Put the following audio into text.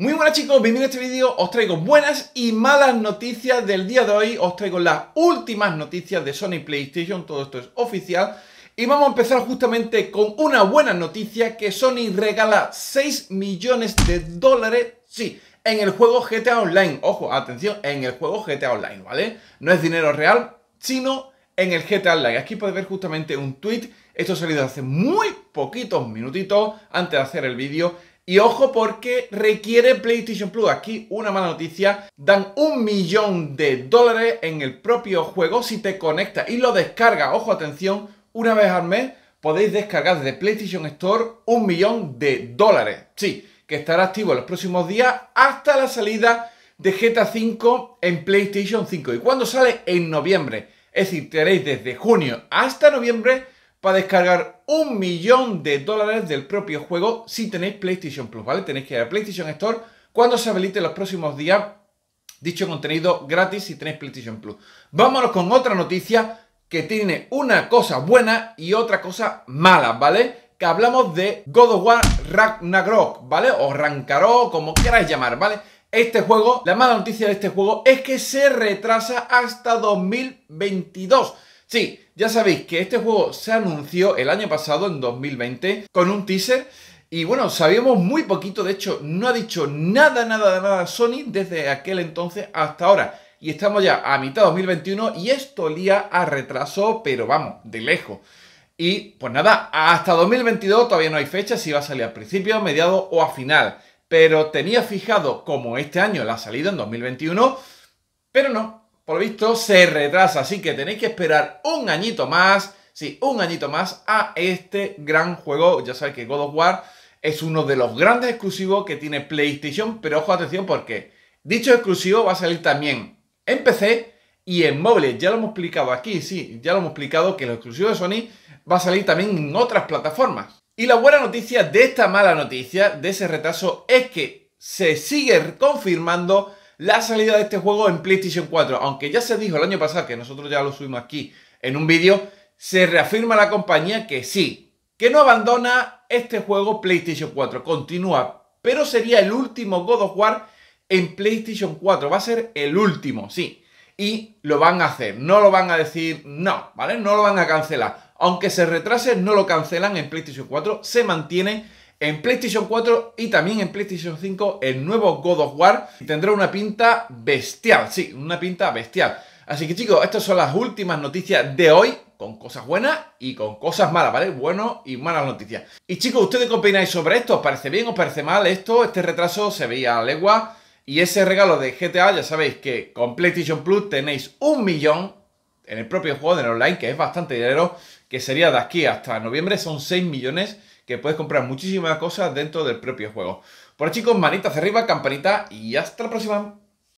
Muy buenas chicos, bienvenidos a este vídeo, os traigo buenas y malas noticias del día de hoy, os traigo las últimas noticias de Sony PlayStation, todo esto es oficial, y vamos a empezar justamente con una buena noticia que Sony regala 6 millones de dólares, sí, en el juego GTA Online, ojo, atención, en el juego GTA Online, ¿vale? No es dinero real, sino en el GTA Online. Aquí podéis ver justamente un tweet, esto ha salido hace muy poquitos minutitos antes de hacer el vídeo, y ojo porque requiere PlayStation Plus. Aquí una mala noticia. Dan un millón de dólares en el propio juego si te conectas y lo descargas. Ojo, atención, una vez al mes podéis descargar desde PlayStation Store un millón de dólares. Sí, que estará activo en los próximos días hasta la salida de GTA 5 en PlayStation 5. ¿Y cuando sale? En noviembre. Es decir, tenéis desde junio hasta noviembre para descargar un millón de dólares del propio juego si tenéis PlayStation Plus, ¿vale? Tenéis que ir a PlayStation Store cuando se habilite los próximos días dicho contenido gratis si tenéis PlayStation Plus. Vámonos con otra noticia que tiene una cosa buena y otra cosa mala, ¿vale? Que hablamos de God of War Ragnarok, ¿vale? O Rancarok, como queráis llamar, ¿vale? Este juego, la mala noticia de este juego es que se retrasa hasta 2022. Sí, ya sabéis que este juego se anunció el año pasado, en 2020, con un teaser. Y bueno, sabíamos muy poquito, de hecho, no ha dicho nada, nada, nada Sony desde aquel entonces hasta ahora. Y estamos ya a mitad de 2021 y esto lía a retraso, pero vamos, de lejos. Y pues nada, hasta 2022 todavía no hay fecha si va a salir a principio, a mediado o a final. Pero tenía fijado como este año la salida en 2021, pero no, por lo visto se retrasa, así que tenéis que esperar un añito más, sí, un añito más a este gran juego. Ya sabéis que God of War es uno de los grandes exclusivos que tiene PlayStation, pero ojo atención porque dicho exclusivo va a salir también en PC y en móviles. Ya lo hemos explicado aquí, sí, ya lo hemos explicado que el exclusivo de Sony va a salir también en otras plataformas. Y la buena noticia de esta mala noticia, de ese retraso, es que se sigue confirmando la salida de este juego en PlayStation 4. Aunque ya se dijo el año pasado, que nosotros ya lo subimos aquí en un vídeo, se reafirma la compañía que sí, que no abandona este juego PlayStation 4, continúa, pero sería el último God of War en PlayStation 4, va a ser el último, sí. Y lo van a hacer, no lo van a decir no, ¿vale? No lo van a cancelar. Aunque se retrase, no lo cancelan en PlayStation 4, se mantiene en PlayStation 4 y también en PlayStation 5 el nuevo God of War. Tendrá una pinta bestial, sí, una pinta bestial. Así que chicos, estas son las últimas noticias de hoy, con cosas buenas y con cosas malas, ¿vale? Bueno y malas noticias. Y chicos, ¿ustedes qué opináis sobre esto? ¿Os parece bien? o parece mal esto? Este retraso se veía a legua. Y ese regalo de GTA, ya sabéis que con PlayStation Plus tenéis un millón en el propio juego de online, que es bastante dinero, que sería de aquí hasta noviembre, son 6 millones que puedes comprar muchísimas cosas dentro del propio juego. Por ahí chicos, manitas arriba, campanita y hasta la próxima.